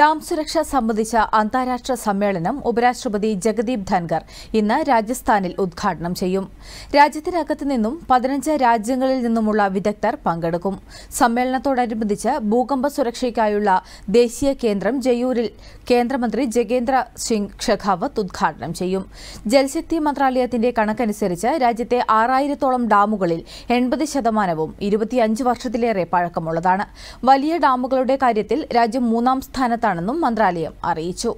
dam സുരക്ഷ സംബന്ധിച്ച അന്താരാഷ്ട്ര സമ്മേളനം ഉപരാഷ്ട്രപതി ജഗദീപ് ധൻഖർ ഇന്ന് രാജസ്ഥാനിൽ ഉദ്ഘാടനം ചെയ്യും രാജ്യത്തിനകത്തു നിന്നും പതിനഞ്ച് രാജ്യങ്ങളിൽ നിന്നുമുള്ള വിദഗ്ധർ പങ്കെടുക്കും സമ്മേളനത്തോടനുബന്ധിച്ച് ഭൂകമ്പ സുരക്ഷയ്ക്കായുള്ള ദേശീയ കേന്ദ്രം ജയൂരിൽ കേന്ദ്രമന്ത്രി ജഗേന്ദ്ര സിംഗ് ഷെഖാവത്ത് ഉദ്ഘാടനം ചെയ്യും ജലശക്തി മന്ത്രാലയത്തിന്റെ കണക്കനുസരിച്ച് രാജ്യത്തെ ആറായിരത്തോളം ഡാമുകളിൽ എൺപത് ശതമാനവും ഇരുപത്തിയഞ്ച് വർഷത്തിലേറെ പഴക്കമുള്ളതാണ് വലിയ ഡാമുകളുടെ കാര്യത്തിൽ രാജ്യം മൂന്നാം സ്ഥാനം സംസ്ഥാനത്താണെന്നും മന്ത്രാലയം അറിയിച്ചു